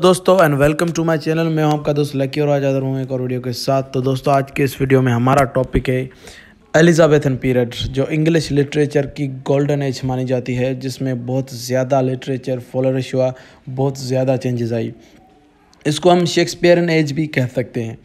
दोस्तों and welcome to my channel मैं हूं आपका दोस्त लकी और आज आदर हूँ एक और वीडियो के साथ तो दोस्तों आज के इस वीडियो में हमारा टॉपिक है एलिजाबेथन पीरियड जो इंग्लिश लिटरेचर की गोल्डन एज मानी जाती है जिसमें बहुत ज़्यादा लिटरेचर फॉलोरिश हुआ बहुत ज़्यादा चेंजेस आई इसको हम शेक्सपियरन एज भी कह सकते हैं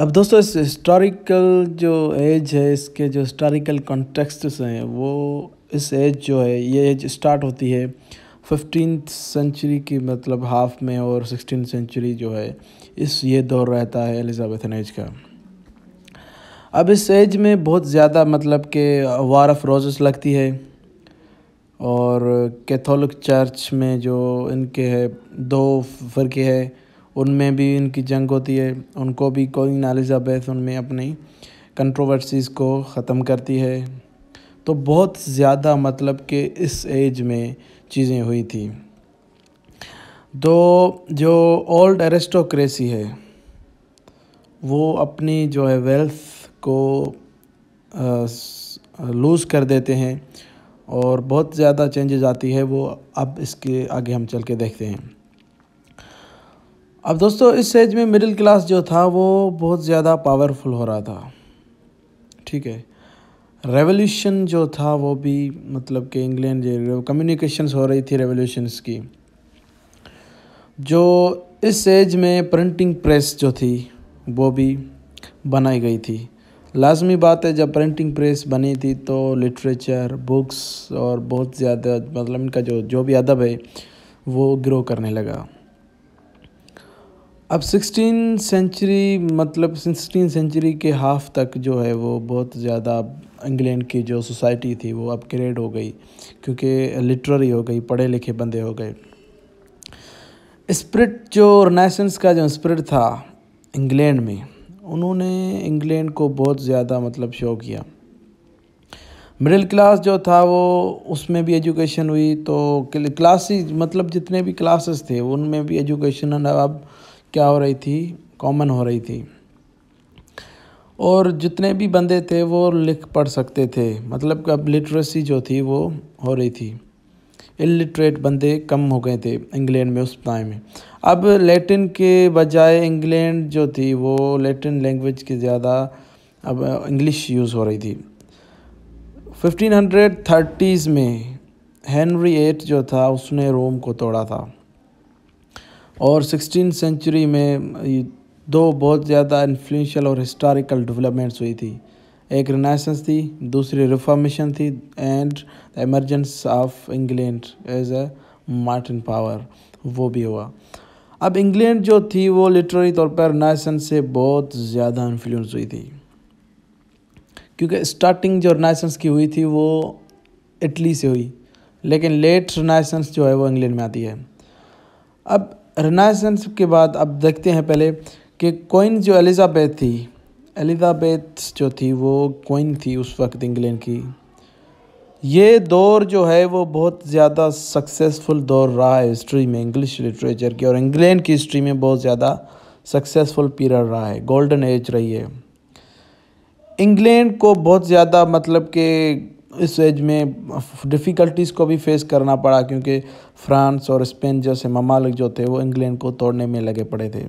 अब दोस्तों इस हिस्टोरिकल जो एज है इसके जो हिस्टोरिकल कॉन्टेक्स्ट हैं वो इस एज जो है ये एज स्टार्ट होती है फिफ्टीन सेंचुरी की मतलब हाफ में और सिक्सटीन सेंचुरी जो है इस ये दौर रहता है एलिज़ाबेथन एज का अब इस एज में बहुत ज़्यादा मतलब के वार ऑफ रोजेस लगती है और कैथोलिक चर्च में जो इनके है दो फ़र्क है उनमें भी इनकी जंग होती है उनको भी कोई एलिज़ाबेथ उनमें अपनी कंट्रोवर्सीज़ को ख़त्म करती है तो बहुत ज़्यादा मतलब कि इस एज में चीज़ें हुई थी तो जो ओल्ड एरिस्टोक्रेसी है वो अपनी जो है वेल्थ को लूज़ कर देते हैं और बहुत ज़्यादा चेंजेज़ आती है वो अब इसके आगे हम चल के देखते हैं अब दोस्तों इस एज में मिडिल क्लास जो था वो बहुत ज़्यादा पावरफुल हो रहा था ठीक है रेवोल्यूशन जो था वो भी मतलब कि इंग्लैंड कम्युनिकेशन हो रही थी रेवोल्यूशंस की जो इस एज में प्रिंटिंग प्रेस जो थी वो भी बनाई गई थी लाजमी बात है जब प्रिंटिंग प्रेस बनी थी तो लिटरेचर बुक्स और बहुत ज़्यादा मतलब इनका जो जो भी अदब है वो ग्रो करने लगा अब सिक्सटीन सेंचुरी मतलब सिक्सटीन सेंचुरी के हाफ तक जो है वो बहुत ज़्यादा इंग्लैंड की जो सोसाइटी थी वो अपग्रेड हो गई क्योंकि लिटररी हो गई पढ़े लिखे बंदे हो गए स्प्रिट जो रनासेंस का जो स्प्रिट था इंग्लैंड में उन्होंने इंग्लैंड को बहुत ज़्यादा मतलब शो किया मिडिल क्लास जो था वो उसमें भी एजुकेशन हुई तो क्लासेज मतलब जितने भी क्लासेस थे उनमें भी एजुकेशन अब क्या हो रही थी कॉमन हो रही थी और जितने भी बंदे थे वो लिख पढ़ सकते थे मतलब अब लिटरेसी जो थी वो हो रही थी इलिटरेट बंदे कम हो गए थे इंग्लैंड में उस टाइम में अब लैटिन के बजाय इंग्लैंड जो थी वो लैटिन लैंग्वेज की ज़्यादा अब इंग्लिश यूज़ हो रही थी 1530s में हेनरी एट जो था उसने रोम को तोड़ा था और 16 सेंचुरी में दो बहुत ज़्यादा इन्फ्लुएंशियल और हिस्टोरिकल डेवलपमेंट्स हुई थी एक रिनाइसेंस थी दूसरी रिफॉर्मेशन थी and emergence of England as a maritime power वो भी हुआ अब इंग्लैंड जो थी वो लिटरेरी तौर पर रिनेसेंस से बहुत ज़्यादा इन्फ्लुएंस हुई थी क्योंकि स्टार्टिंग जो रिनेसेंस की हुई थी वो इटली से हुई लेकिन लेट रिनेसेंस जो है वो इंग्लैंड में आती है अब रिनेसेंस के बाद अब देखते हैं पहले कि कोइन जो एलिज़ाबेथ थी एलिज़ाबेथ जो थी वो कोइन थी उस वक्त इंग्लैंड की ये दौर जो है वो बहुत ज़्यादा सक्सेसफुल दौर रहा है हिस्ट्री में इंग्लिश लिटरेचर की और इंग्लैंड की हिस्ट्री में बहुत ज़्यादा सक्सेसफुल पीरियड रहा है गोल्डन एज रही है इंग्लैंड को बहुत ज़्यादा मतलब कि इस एज में डिफ़िकल्टीज़ को भी फेस करना पड़ा क्योंकि फ्रांस और स्पेन जैसे ममालिक जो थे वो इंग्लैंड को तोड़ने में लगे पड़े थे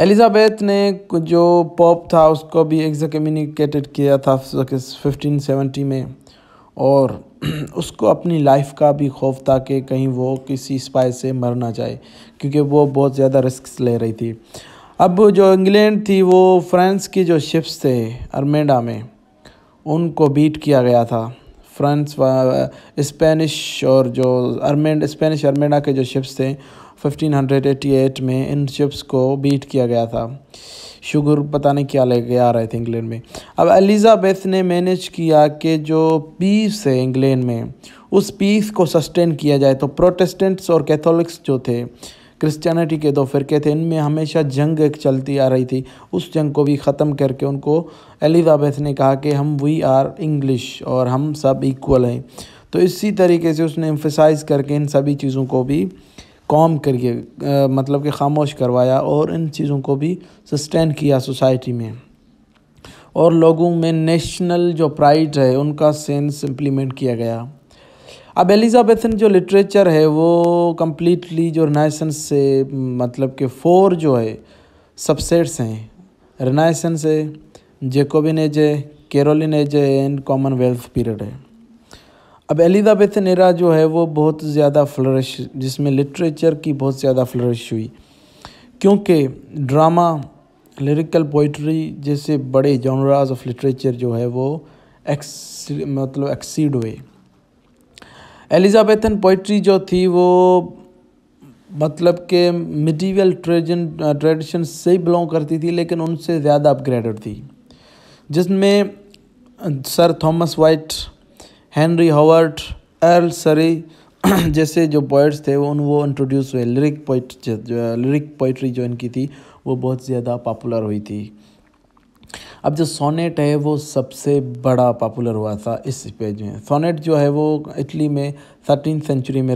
एलिजाबेथ ने जो पॉप था उसको भी एग्जाकम्यूनिकेटेड किया था फिफ्टीन सेवेंटी में और उसको अपनी लाइफ का भी खौफ था कि कहीं वो किसी स्पाई से मर ना जाए क्योंकि वो बहुत ज़्यादा रिस्क ले रही थी अब जो इंग्लैंड थी वो फ्रांस की जो शिप्स थे अरमेडा में उनको बीट किया गया था फ्रांस स्पेनिश और जो अर्मेंड स्पेनिश अर्मेडा के जो शिप्स थे 1588 में इन शिप्स को बीट किया गया था शुगर पता नहीं क्या लेके आ रहे थे इंग्लैंड में अब एलिज़ाबेथ ने मैनेज किया कि जो पीस है इंग्लैंड में उस पीस को सस्टेन किया जाए तो प्रोटेस्टेंट्स और कैथोलिक्स जो थे क्रिश्चियनिटी के दो फ़िरके थे इनमें हमेशा जंग एक चलती आ रही थी उस जंग को भी ख़त्म करके उनको एलिजाबेथ ने कहा कि हम वी आर इंग्लिश और हम सब इक्वल हैं तो इसी तरीके से उसने एम्फिसाइज़ करके इन सभी चीज़ों को भी कॉम करके मतलब कि खामोश करवाया और इन चीज़ों को भी सस्टेन किया सोसाइटी में और लोगों में नेशनल जो प्राइड है उनका सेंस इम्प्लीमेंट किया गया अब एलिजाबेथन जो लिटरेचर है वो कम्प्लीटली जो रिनाइसेंस से मतलब के फोर जो है सबसेट्स हैं रिनाइसेंस है जेकोबिन एज है कैरोलिन एज है एंड कॉमनवेल्थ पीरियड है अब एलिजाबेथ नेरा जो है वो बहुत ज़्यादा फ्लरिश जिसमें लिटरेचर की बहुत ज़्यादा फ्लरिश हुई क्योंकि ड्रामा लिरिकल पोइट्री जैसे बड़े जॉनराज ऑफ लिटरेचर जो है वो एक्स मतलब एक्सीड हुए एलिजाबेथन पोइट्री जो थी वो मतलब के मिडिवल ट्रेजन ट्रेडिशन से ही बिलोंग करती थी लेकिन उनसे ज़्यादा अपग्रेडेड थी जिसमें sir Thomas Wyatt Henry Howard earl Surrey जैसे जो पोइट्स थे उन वो इंट्रोड्यूस हुए लिरिक पोइट जो लिरिक पोइट्री जो इनकी थी वो बहुत ज़्यादा पॉपुलर हुई थी अब जो सोनेट है वो सबसे बड़ा पॉपुलर हुआ था इस पेज में सोनेट जो है वो इटली में थर्टीन सेंचुरी में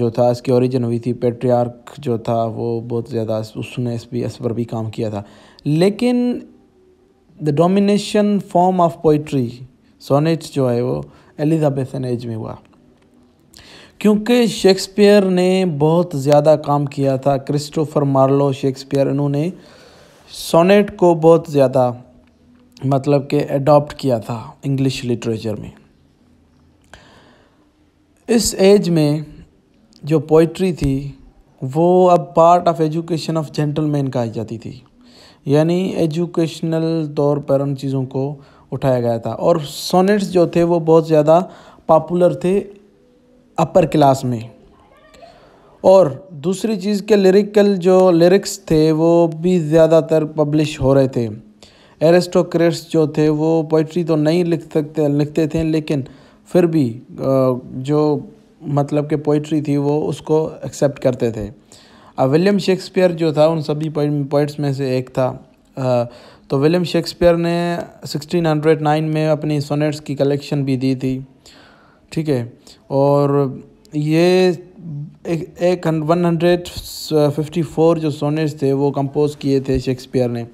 जो था इसकी ओरिजिन हुई थी पेट्रियार्क जो था वो बहुत ज़्यादा उसने इस भी इस पर भी काम किया था लेकिन the domination form of poetry sonnet जो है वो एलिजाबेथन एज में हुआ क्योंकि शेक्सपियर ने बहुत ज़्यादा काम किया था क्रिस्टोफर मार्लो शेक्सपियर इन्होंने सोनेट को बहुत ज़्यादा मतलब कि एडॉप्ट किया था इंग्लिश लिटरेचर में इस एज में जो पोइट्री थी वो अब part of education of gentleman कही जाती थी यानी एजुकेशनल तौर पर उन चीज़ों को उठाया गया था और सोनेट्स जो थे वो बहुत ज़्यादा पॉपुलर थे अपर क्लास में और दूसरी चीज़ के लिरिकल जो लिरिक्स थे वो भी ज़्यादातर पब्लिश हो रहे थे एरिस्टोक्रेट्स जो थे वो पोइट्री तो नहीं लिख सकते लिखते थे लेकिन फिर भी जो मतलब कि पोइट्री थी वो उसको एक्सेप्ट करते थे अब विलियम शेक्सपियर जो था उन सभी पोइट्स में से एक था तो विलियम शेक्सपियर ने 1609 में अपनी सोनेट्स की कलेक्शन भी दी थी ठीक है और ये एक, एक वन हंड्रेड फिफ्टी फोर जो सोनेट्स थे वो कंपोज किए थे शेक्सपियर ने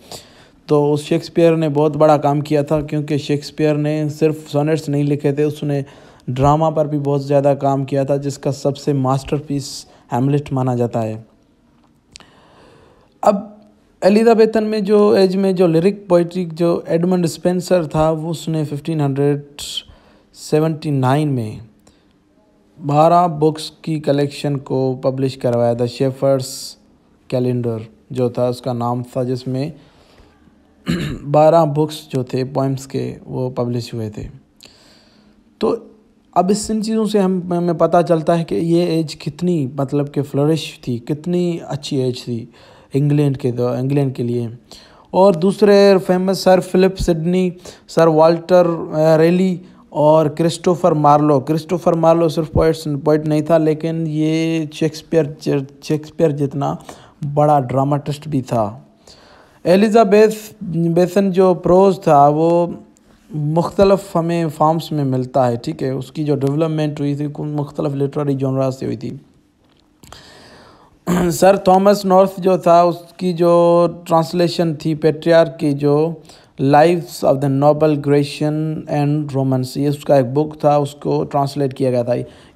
तो उस शेक्सपियर ने बहुत बड़ा काम किया था क्योंकि शेक्सपियर ने सिर्फ सोनेट्स नहीं लिखे थे उसने ड्रामा पर भी बहुत ज़्यादा काम किया था जिसका सबसे मास्टरपीस हेमलेट माना जाता है अब एलिजाबेथन में जो एज में जो लिरिक पोइट्री जो एडमंड स्पेंसर था वो उसने 1579 में बारह बुक्स की कलेक्शन को पब्लिश करवाया था शेफर्स कैलेंडर जो था उसका नाम था जिसमें बारह बुक्स जो थे पोइम्स के वो पब्लिश हुए थे तो अब इस इन चीज़ों से हम हमें पता चलता है कि ये एज कितनी मतलब कि फ्लरिश थी कितनी अच्छी एज थी इंग्लैंड के इंग्लैंड के लिए और दूसरे famous sir Philip Sidney sir Walter Raleigh और क्रिस्टोफर मार्लो क्रिस्टोफर मार्लो सिर्फ पोइट पोइट नहीं था लेकिन ये शेक्सपियर शेक्सपियर जितना बड़ा ड्रामाटिस्ट भी था एलिजाबेथ बेसन जो प्रोज था वो मुख्तलफ हमें फॉर्म्स में मिलता है ठीक है उसकी जो डेवलपमेंट हुई थी मुख्तलफ लिटरेरी जोनरा से हुई थी सर थॉमस नॉर्थ जो था उसकी जो ट्रांसलेशन थी पेट्रियार की जो lives of the noble Grecians and Romans ये उसका एक बुक था उसको ट्रांसलेट किया गया था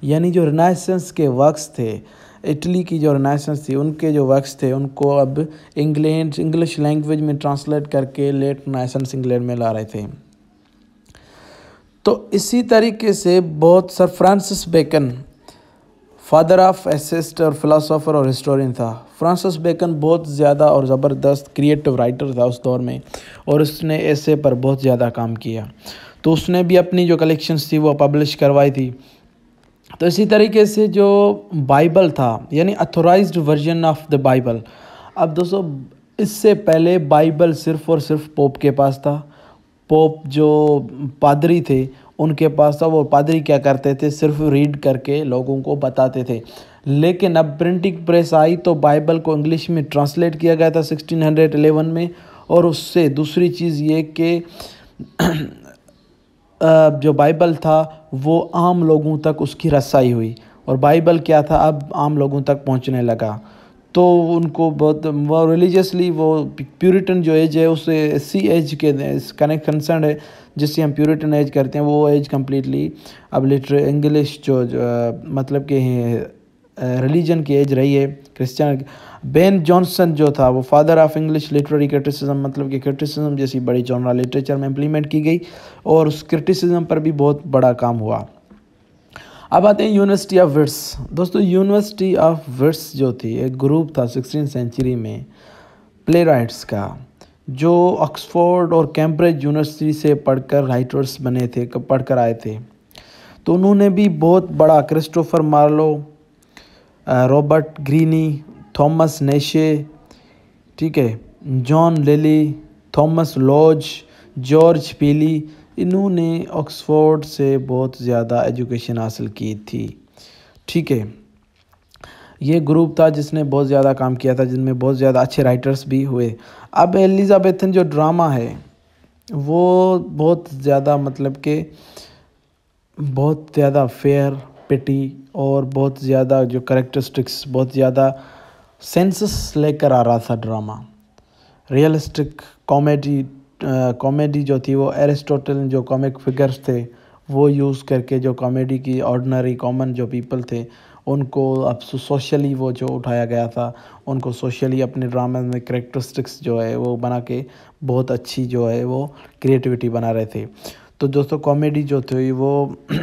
यानी जो रिनाइसेंस के वर्क्स थे इटली की जो रिनाइसेंस थी उनके जो वर्क्स थे उनको अब इंग्लैंड इंग्लिश लैंग्वेज में ट्रांसलेट करके लेट रिनाइसेंस इंग्लैंड में ला रहे थे तो इसी तरीके से बहुत sir Francis Bacon father of essayist और फिलासफ़र और हिस्टोरियन था फ्रांसिस बेकन बहुत ज़्यादा और ज़बरदस्त क्रिएटिव राइटर था उस दौर में और उसने ऐसे पर बहुत ज़्यादा काम किया तो उसने भी अपनी जो कलेक्शंस थी वो पब्लिश करवाई थी तो इसी तरीके से जो बाइबल था यानी authorised version of the Bible अब दोस्तों इससे पहले बाइबल सिर्फ़ और सिर्फ पोप के पास था पोप जो पादरी थे उनके पास था वो पादरी क्या करते थे सिर्फ रीड करके लोगों को बताते थे लेकिन अब प्रिंटिंग प्रेस आई तो बाइबल को इंग्लिश में ट्रांसलेट किया गया था 1611 में और उससे दूसरी चीज़ ये कि जो बाइबल था वो आम लोगों तक उसकी रसाई हुई और बाइबल क्या था अब आम लोगों तक पहुंचने लगा तो उनको बहुत वो रिलीजियसली वो प्यूरिटन जो एज है उसे सी एज के कनेक्ट कंसर्न है जिससे हम प्यूरिटन एज करते हैं वो एज कम्प्लीटली अब लिटरे इंग्लिश जो, जो मतलब कि रिलीजन की एज रही है क्रिश्चियन बेन जॉनसन जो था वो father of English literary criticism मतलब कि क्रिटिसिज्म जैसी बड़ी जॉनरा लिटरेचर में इम्प्लीमेंट की गई और उस क्रिटिसिज्म पर भी बहुत बड़ा काम हुआ अब आते हैं यूनिवर्सिटी ऑफ विट्स दोस्तों यूनिवर्सिटी ऑफ विट्स जो थी एक ग्रुप था सिक्सटीन सेंचुरी में प्ले राइट्स का जो ऑक्सफोर्ड और कैम्ब्रिज यूनिवर्सिटी से पढ़कर राइटर्स बने थे पढ़कर आए थे तो उन्होंने भी बहुत बड़ा Christopher Marlowe Robert Greene Thomas Nashe ठीक है जॉन लेली थॉमस लॉज जॉर्ज पीली इन्होंने ऑक्सफोर्ड से बहुत ज़्यादा एजुकेशन हासिल की थी ठीक है ये ग्रुप था जिसने बहुत ज़्यादा काम किया था जिनमें बहुत ज़्यादा अच्छे राइटर्स भी हुए अब एलिजाबेथन जो ड्रामा है वो बहुत ज़्यादा मतलब के बहुत ज़्यादा फेयर पिटी और बहुत ज़्यादा जो करेक्टरिस्टिक्स बहुत ज़्यादा सेंसस लेकर आ रहा था ड्रामा रियलिस्टिक कॉमेडी कॉमेडी जो थी वो एरिस्टोटल जो कॉमिक फिगर्स थे वो यूज़ करके जो कॉमेडी की ऑर्डनरी कॉमन जो पीपल थे उनको अब सोशली वो जो उठाया गया था उनको सोशली अपने ड्रामे में करेक्टरिस्टिक्स जो है वो बना के बहुत अच्छी जो है वो क्रिएटिविटी बना रहे थे तो दोस्तों कॉमेडी जो थी वो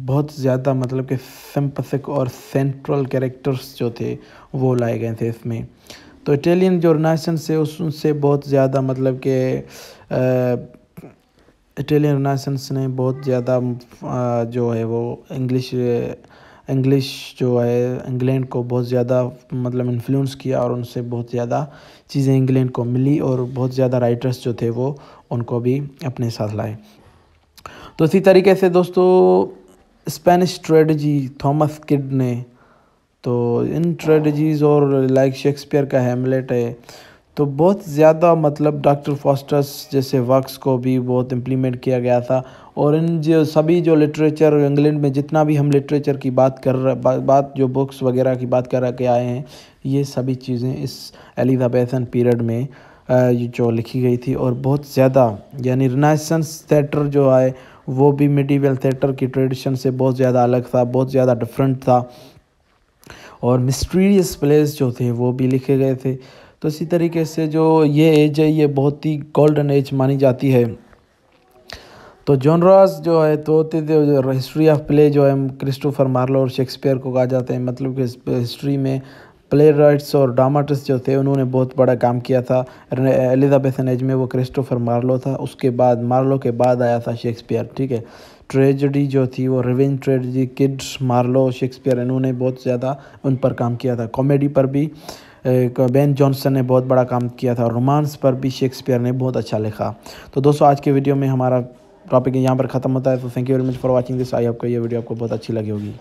बहुत ज़्यादा मतलब कि सिंपथिक और सेंट्रल कैरेक्टर्स जो थे वो लाए गए थे इसमें तो इटालियन जो रिनाइसेंस से उससे बहुत ज़्यादा मतलब के इटालियन रिनाइसेंस ने बहुत ज़्यादा जो है वो इंग्लिश इंग्लिश जो है इंग्लैंड को बहुत ज़्यादा मतलब इन्फ्लुएंस किया और उनसे बहुत ज़्यादा चीज़ें इंग्लैंड को मिली और बहुत ज़्यादा राइटर्स जो थे वो उनको भी अपने साथ लाए तो इसी तरीके से दोस्तों स्पेनिश स्ट्रेटजी थॉमस किड ने तो इन ट्रेडजीज़ और लाइक शेक्सपियर का हेमलेट है तो बहुत ज़्यादा मतलब डॉक्टर फॉस्टर्स जैसे वर्क्स को भी बहुत इम्प्लीमेंट किया गया था और इन जो सभी जो लिटरेचर इंग्लैंड में जितना भी हम लिटरेचर की बात कर बा, बात जो बुक्स वगैरह की बात कर के आए हैं ये सभी चीज़ें इस एलिजाबेथन पीरियड में जो लिखी गई थी और बहुत ज़्यादा यानी रिनाइसेंस थिएटर जो आए वो भी मिडीवल थिएटर की ट्रेडिशन से बहुत ज़्यादा अलग था बहुत ज़्यादा डिफरेंट था और मिस्ट्रीरियस प्लेस जो थे वो भी लिखे गए थे तो इसी तरीके से जो ये एज है ये बहुत ही गोल्डन एज मानी जाती है तो जॉनरास जो है तो थे हिस्ट्री ऑफ प्ले जो है क्रिस्टोफर मार्लो और शेक्सपियर को कहा जाता है मतलब कि हिस्ट्री में प्ले राइट्स और ड्रामाटिस्ट जो थे उन्होंने बहुत बड़ा काम किया था एलिजाबेथन एज में वो क्रिस्टोफर मार्लो था उसके बाद मार्लो के बाद आया था शेक्सपियर ठीक है ट्रेजडी जो थी वो revenge tragedy Kyd's Marlowe Shakespeare इन्होंने बहुत ज़्यादा उन पर काम किया था कॉमेडी पर भी बेन जॉनसन ने बहुत बड़ा काम किया था रोमांस पर भी शेक्सपियर ने बहुत अच्छा लिखा तो दोस्तों आज के वीडियो में हमारा टॉपिक यहाँ पर ख़त्म होता है तो thank you very much for watching this आई आपको ये वीडियो आपको बहुत अच्छी लगी होगी